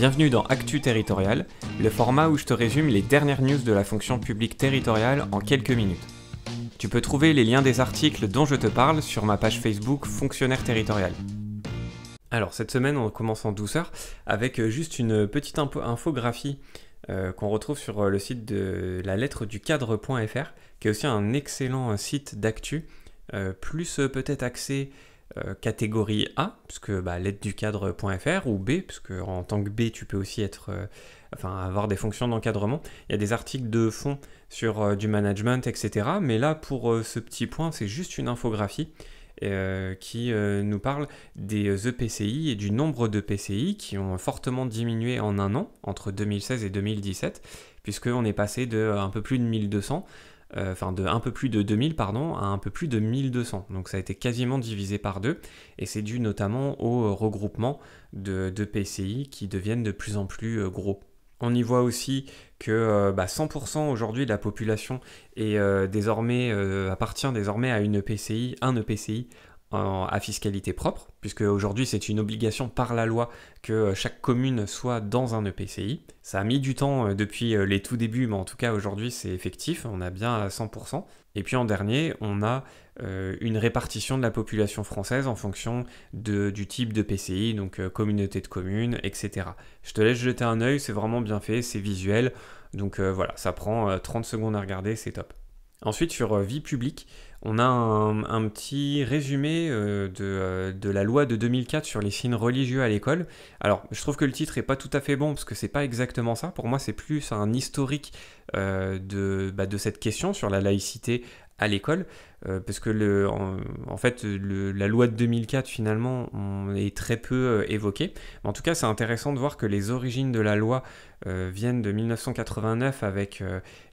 Bienvenue dans Actu Territorial, le format où je te résume les dernières news de la fonction publique territoriale en quelques minutes. Tu peux trouver les liens des articles dont je te parle sur ma page Facebook Fonctionnaire Territorial. Alors cette semaine on commence en douceur avec juste une petite infographie euh, qu'on retrouve sur le site de la lettre du cadre.fr qui est aussi un excellent site d'actu, euh, plus peut-être axé euh, catégorie A, puisque bah, l'aide du cadre.fr, ou B, puisque en tant que B, tu peux aussi être, euh, avoir des fonctions d'encadrement. Il y a des articles de fond sur euh, du management, etc. Mais là, pour ce petit point, c'est juste une infographie qui nous parle des EPCI et du nombre de PCI qui ont fortement diminué en un an, entre 2016 et 2017, puisqu'on est passé de un peu plus de 1200 euh, enfin de un peu plus de 2000 pardon, à un peu plus de 1200. Donc ça a été quasiment divisé par deux et c'est dû notamment au regroupement de, PCI qui deviennent de plus en plus euh, gros. On y voit aussi que 100% euh, bah, aujourd'hui de la population est désormais appartient désormais à une PCI, un EPCI à fiscalité propre, puisque aujourd'hui c'est une obligation par la loi que euh, chaque commune soit dans un EPCI. Ça a mis du temps euh, depuis euh, les tout débuts, mais en tout cas aujourd'hui c'est effectif, on a bien à 100%. Et puis en dernier, on a une répartition de la population française en fonction du type de PCI, donc communauté de communes, etc. Je te laisse jeter un œil, c'est vraiment bien fait, c'est visuel, donc voilà, ça prend 30 secondes à regarder, c'est top. Ensuite, sur vie publique, on a un, petit résumé euh, euh, de, la loi de 2004 sur les signes religieux à l'école. Alors, je trouve que le titre n'est pas tout à fait bon parce que c'est pas exactement ça. Pour moi, c'est plus un historique euh, bah, de, cette question sur la laïcité à l'école, parce que le, en, fait la loi de 2004 finalement est très peu évoquée. Mais en tout cas, c'est intéressant de voir que les origines de la loi viennent de 1989 avec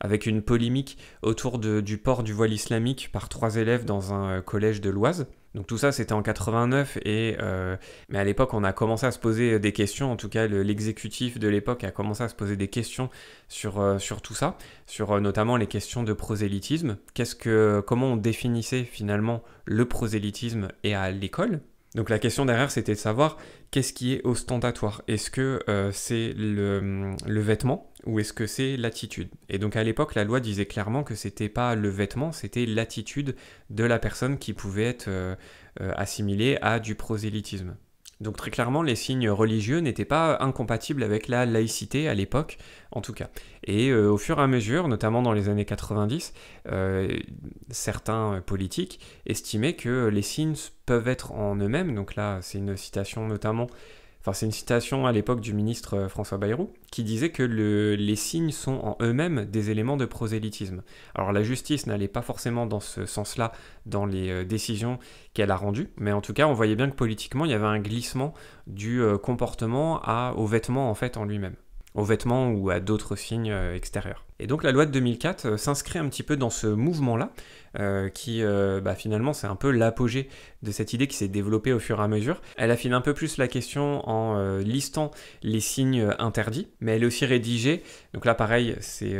avec une polémique autour du port du voile islamique par trois élèves dans un euh, collège de l'Oise. Donc tout ça, c'était en 89, et, euh, mais à l'époque, on a commencé à se poser des questions, en tout cas l'exécutif de l'époque a commencé à se poser des questions sur, euh, sur tout ça, sur notamment les questions de prosélytisme. Qu'est-ce que, comment on définissait finalement le prosélytisme et à l'école donc la question derrière, c'était de savoir qu'est-ce qui est ostentatoire. Est-ce que euh, c'est le, vêtement ou est-ce que c'est l'attitude Et donc à l'époque, la loi disait clairement que c'était pas le vêtement, c'était l'attitude de la personne qui pouvait être euh, euh, assimilée à du prosélytisme. Donc très clairement, les signes religieux n'étaient pas incompatibles avec la laïcité à l'époque, en tout cas. Et euh, au fur et à mesure, notamment dans les années 90, euh, certains politiques estimaient que les signes peuvent être en eux-mêmes, donc là c'est une citation notamment Enfin, c'est une citation à l'époque du ministre euh, François Bayrou, qui disait que les signes sont en eux-mêmes des éléments de prosélytisme. Alors la justice n'allait pas forcément dans ce sens-là dans les euh, décisions qu'elle a rendues, mais en tout cas on voyait bien que politiquement il y avait un glissement du euh, comportement à, aux vêtements en fait en lui-même aux vêtements ou à d'autres signes euh, extérieurs. Et donc la loi de 2004 euh, s'inscrit un petit peu dans ce mouvement-là, euh, qui bah, finalement c'est un peu l'apogée de cette idée qui s'est développée au fur et à mesure. Elle affine un peu plus la question en listant les signes interdits, mais elle est aussi rédigée, donc là pareil c'est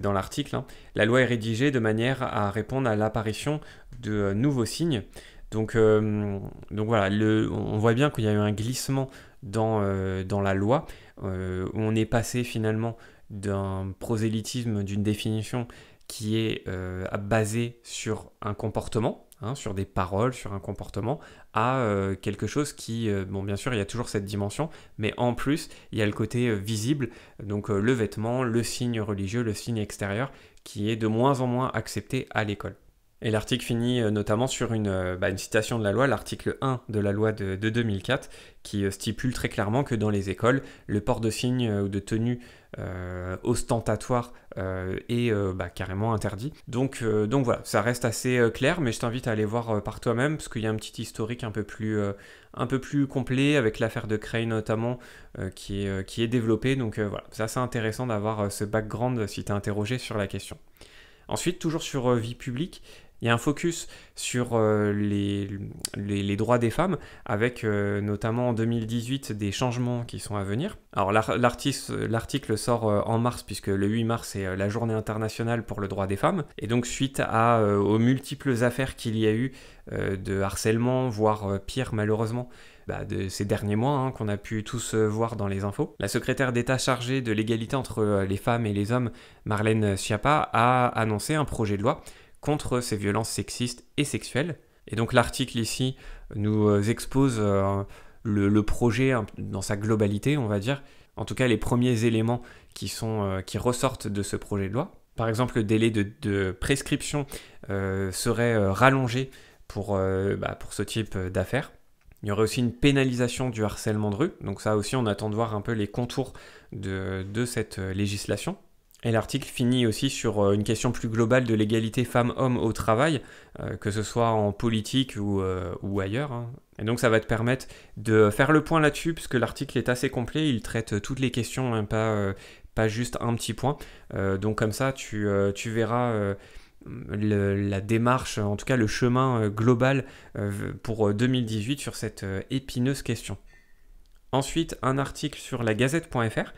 dans l'article, hein, la loi est rédigée de manière à répondre à l'apparition de nouveaux signes. Donc, voilà, on voit bien qu'il y a eu un glissement euh, dans, la loi. Euh, on est passé finalement d'un prosélytisme, d'une définition qui est euh, basée sur un comportement, hein, sur des paroles, sur un comportement, à quelque chose qui, bon bien sûr il y a toujours cette dimension, mais en plus il y a le côté visible, donc le vêtement, le signe religieux, le signe extérieur, qui est de moins en moins accepté à l'école. Et l'article finit euh, notamment sur euh, bah, une, citation de la loi, l'article 1 de la loi de, 2004, qui euh, stipule très clairement que dans les écoles, le port de signes ou de tenues ostentatoires est bah, carrément interdit. Donc, voilà, ça reste assez clair, mais je t'invite à aller voir par toi-même, parce qu'il y a un petit historique un peu plus, un complet, avec l'affaire de Cray notamment, qui, est, qui est développée. Donc voilà, c'est assez intéressant d'avoir ce background si tu es interrogé sur la question. Ensuite, toujours sur vie publique, il y a un focus sur euh, les, droits des femmes, avec euh, notamment en 2018 des changements qui sont à venir. Alors l'article sort euh, en mars, puisque le 8 mars est la journée internationale pour le droit des femmes. Et donc suite aux multiples affaires qu'il y a eu de harcèlement, voire pire malheureusement, bah, de ces derniers mois hein, qu'on a pu tous voir dans les infos. La secrétaire d'État chargée de l'égalité entre les femmes et les hommes, Marlène Schiappa, a annoncé un projet de loi contre ces violences sexistes et sexuelles. Et donc l'article ici nous euh, expose euh, le, projet dans sa globalité, on va dire, en tout cas les premiers éléments qui, sont, euh, qui ressortent de ce projet de loi. Par exemple, le délai de, prescription serait rallongé pour, bah, pour ce type d'affaires. Il y aurait aussi une pénalisation du harcèlement de rue, donc ça aussi on attend de voir un peu les contours de, de cette législation. Et l'article finit aussi sur euh, une question plus globale de l'égalité femmes-hommes au travail, euh, que ce soit en politique ou, euh, ailleurs. Hein. Et donc ça va te permettre de faire le point là-dessus, puisque l'article est assez complet, il traite toutes les questions, hein, pas, pas juste un petit point. donc comme ça, tu, tu verras... la démarche, en tout cas le chemin global pour 2018 sur cette épineuse question. Ensuite, un article sur la gazette.fr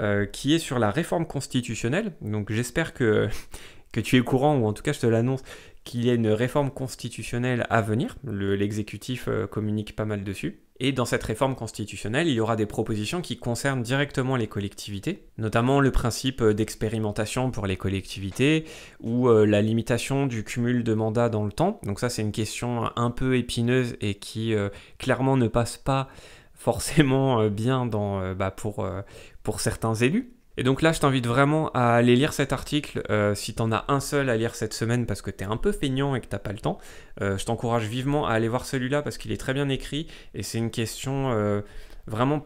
euh, qui est sur la réforme constitutionnelle. Donc j'espère que, tu es courant, ou en tout cas je te l'annonce, qu'il y a une réforme constitutionnelle à venir. L'exécutif euh, communique pas mal dessus. Et dans cette réforme constitutionnelle, il y aura des propositions qui concernent directement les collectivités, notamment le principe euh, d'expérimentation pour les collectivités ou la limitation du cumul de mandats dans le temps. Donc ça, c'est une question un peu épineuse et qui clairement ne passe pas forcément euh, bien dans, euh, bah, pour, euh, pour certains élus. Et donc là, je t'invite vraiment à aller lire cet article. si si t'en as un seul à lire cette semaine parce que t'es un peu feignant et que t'as pas le temps, je t'encourage vivement à aller voir celui-là parce qu'il est très bien écrit et c'est une question vraiment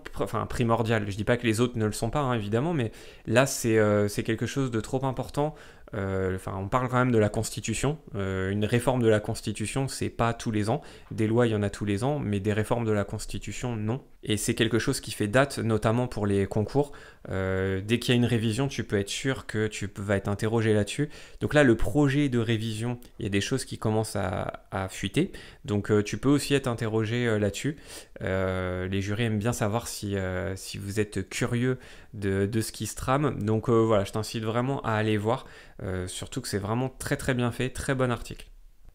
primordiale. Je dis pas que les autres ne le sont pas, hein, évidemment, mais là, c'est quelque chose de trop important euh, on parle quand même de la Constitution. Euh, une réforme de la Constitution, c'est pas tous les ans. Des lois, il y en a tous les ans, mais des réformes de la Constitution, non. Et c'est quelque chose qui fait date, notamment pour les concours. Euh, dès qu'il y a une révision, tu peux être sûr que tu vas être interrogé là-dessus. Donc là, le projet de révision, il y a des choses qui commencent à, fuiter. Donc tu peux aussi être interrogé là-dessus. les jurys aiment bien savoir si, vous êtes curieux de, ce qui se trame. Donc voilà, je t'incite vraiment à aller voir. Euh, surtout que c'est vraiment très très bien fait, très bon article.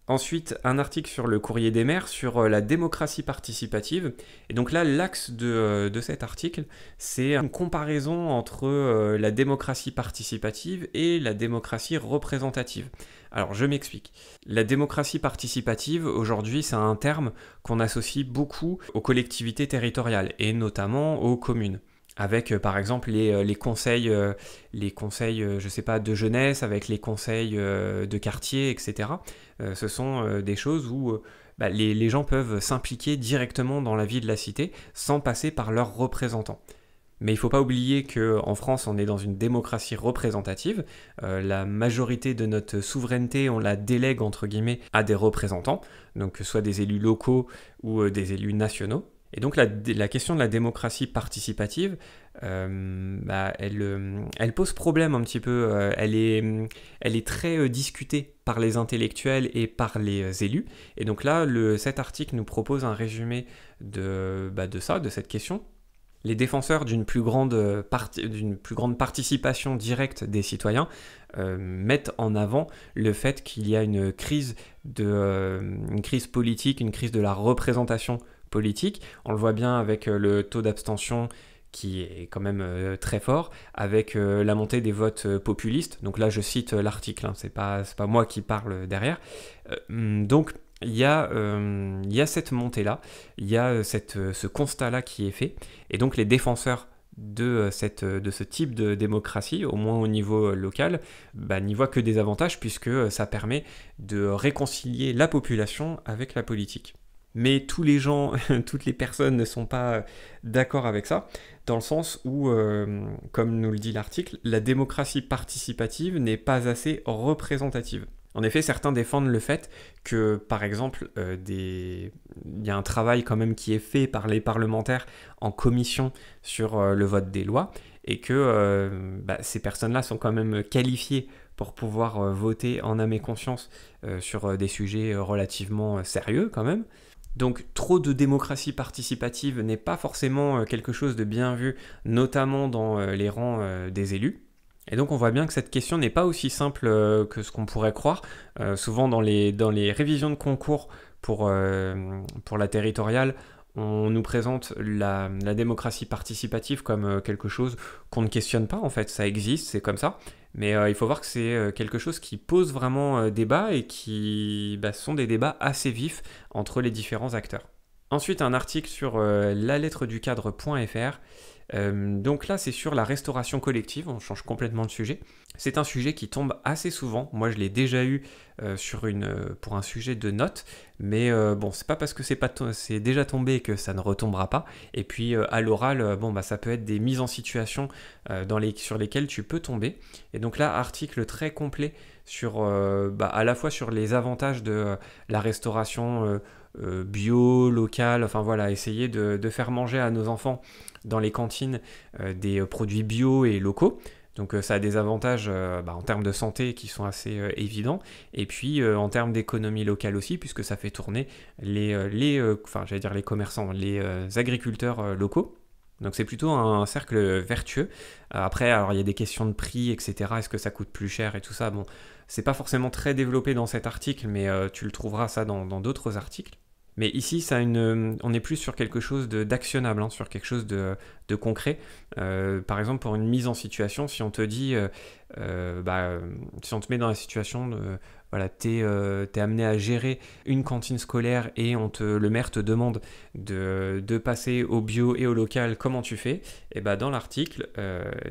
Ensuite, un article sur le courrier des maires, sur euh, la démocratie participative. Et donc là, l'axe de, euh, de, cet article, c'est une comparaison entre la démocratie participative et la démocratie représentative. Alors, je m'explique. La démocratie participative, aujourd'hui, c'est un terme qu'on associe beaucoup aux collectivités territoriales, et notamment aux communes avec euh, par exemple les, conseils, euh, les conseils, euh, je sais pas, de jeunesse, avec les conseils de quartier, etc. ce sont des choses où bah, les, gens peuvent s'impliquer directement dans la vie de la cité sans passer par leurs représentants. Mais il ne faut pas oublier qu'en France, on est dans une démocratie représentative. la majorité de notre souveraineté, on la délègue entre guillemets à des représentants, donc soit des élus locaux ou des élus nationaux. Et donc la, question de la démocratie participative, euh, bah, euh, elle, pose problème un petit peu. Euh, elle, est, très discutée par les intellectuels et par les élus. Et donc là, le, cet article nous propose un résumé de, bah, ça, de cette question. Les défenseurs d'une plus, grande plus grande participation directe des citoyens mettent en avant le fait qu'il y a une crise, une crise politique, une crise de la représentation politique. On le voit bien avec euh, le taux d'abstention qui est quand même euh, très fort, avec euh, la montée des votes populistes. Donc là, je cite l'article, hein, c'est pas, moi qui parle derrière. Hmm, donc il y, a, cette montée-là, il y a ce constat-là qui est fait, et donc les défenseurs de, ce type de démocratie, au moins au niveau local, bah, n'y voient que des avantages puisque ça permet de réconcilier la population avec la politique mais tous les gens, toutes les personnes ne sont pas euh, d'accord avec ça, dans le sens où, euh, comme nous le dit l'article, la démocratie participative n'est pas assez représentative. En effet, certains défendent le fait que, par exemple, euh, il y a un travail quand même qui est fait par les parlementaires en commission sur le vote des lois, et que bah, ces personnes-là sont quand même qualifiées pour pouvoir voter en âme et conscience sur des sujets relativement sérieux quand même. Donc trop de démocratie participative n'est pas forcément euh, quelque chose de bien vu, notamment dans euh, les rangs euh, des élus. Et donc on voit bien que cette question n'est pas aussi simple que ce qu'on pourrait croire. souvent dans les, dans les révisions de concours pour, pour la territoriale, on nous présente la, démocratie participative comme euh, quelque chose qu'on ne questionne pas, en fait, ça existe, c'est comme ça. Mais euh, il faut voir que c'est euh, quelque chose qui pose vraiment débat et qui bah, sont des débats assez vifs entre les différents acteurs. Ensuite, un article sur la lettre du cadre.fr. donc là, c'est sur la restauration collective, on change complètement de sujet. C'est un sujet qui tombe assez souvent. Moi, je l'ai déjà eu sur une, pour un sujet de notes, mais euh, bon, c'est pas parce que c'est déjà tombé que ça ne retombera pas. Et puis euh, à l'oral, euh, bon bah, ça peut être des mises en situation sur lesquelles tu peux tomber. Et donc là, article très complet sur bah, à la fois sur les avantages de la restauration bio, locale, enfin voilà, essayer de, faire manger à nos enfants dans les cantines des produits bio et locaux. Donc euh, ça a des avantages euh, bah, en termes de santé qui sont assez euh, évidents, et puis en termes d'économie locale aussi, puisque ça fait tourner les, les dire les commerçants, les agriculteurs locaux. Donc c'est plutôt un cercle vertueux. Après, alors il y a des questions de prix, etc. Est-ce que ça coûte plus cher et tout ça Bon, c'est pas forcément très développé dans cet article, mais tu le trouveras ça dans d'autres articles. Mais ici, ça euh, on est plus sur quelque chose d'actionnable, hein, sur quelque chose de, concret. Euh, par exemple, pour une mise en situation, si on te dit, euh, bah, si on te met dans la situation, tu voilà, amené à gérer une cantine scolaire et on le maire te demande de, de passer au bio et au local, comment tu fais Et eh bah, dans l'article,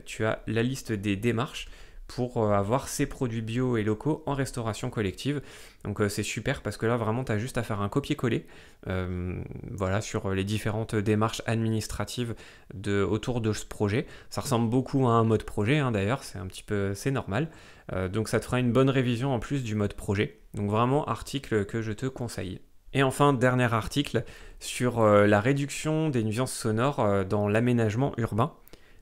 tu as la liste des démarches pour euh, avoir ces produits bio et locaux en restauration collective. Donc euh, c'est super parce que là vraiment tu as juste à faire un copier-coller euh, voilà, sur les différentes démarches administratives de, autour de ce projet. Ça ressemble beaucoup à un mode projet hein, d'ailleurs, c'est un petit peu c'est normal. donc ça te fera une bonne révision en plus du mode projet. Donc vraiment article que je te conseille. Et enfin, dernier article sur la réduction des nuisances sonores dans l'aménagement urbain.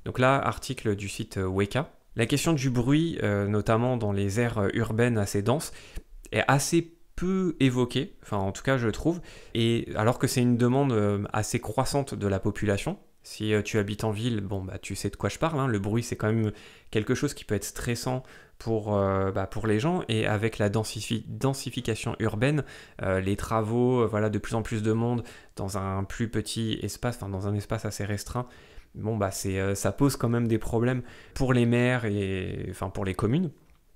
Donc là, article du site Weka, la question du bruit, euh, notamment dans les aires euh, urbaines assez denses, est assez peu évoquée, enfin en tout cas je trouve, et alors que c'est une demande euh, assez croissante de la population, si tu habites en ville, bon, bah, tu sais de quoi je parle. Hein. Le bruit, c'est quand même quelque chose qui peut être stressant pour, bah, pour les gens. Et avec la densification urbaine, les travaux, voilà, de plus en plus de monde dans un plus petit espace, enfin dans un espace assez restreint, bon bah c'est euh, ça pose quand même des problèmes pour les maires et enfin pour les communes.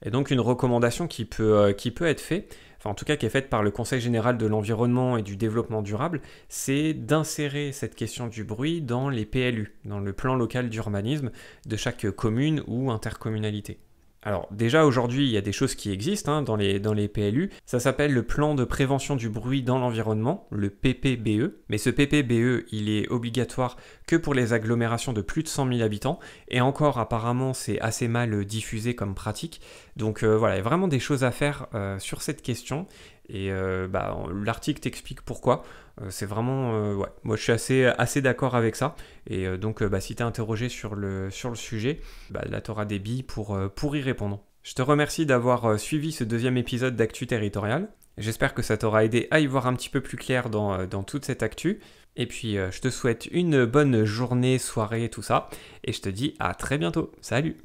Et donc une recommandation qui peut, euh, être faite, en tout cas qui est faite par le Conseil général de l'environnement et du développement durable, c'est d'insérer cette question du bruit dans les PLU, dans le plan local d'urbanisme de chaque commune ou intercommunalité. Alors déjà aujourd'hui il y a des choses qui existent hein, dans, les, dans les PLU, ça s'appelle le plan de prévention du bruit dans l'environnement, le PPBE, mais ce PPBE il est obligatoire que pour les agglomérations de plus de 100 000 habitants, et encore apparemment c'est assez mal euh, diffusé comme pratique, donc euh, voilà, il y a vraiment des choses à faire euh, sur cette question, et euh, bah, l'article t'explique pourquoi. Euh, c'est vraiment. Euh, ouais. Moi, je suis assez, assez d'accord avec ça. Et donc, bah, si tu es interrogé sur le, sur le sujet, bah, là, tu des billes pour, pour y répondre. Je te remercie d'avoir suivi ce deuxième épisode d'Actu Territorial. J'espère que ça t'aura aidé à y voir un petit peu plus clair dans, dans toute cette actu. Et puis, je te souhaite une bonne journée, soirée, tout ça. Et je te dis à très bientôt. Salut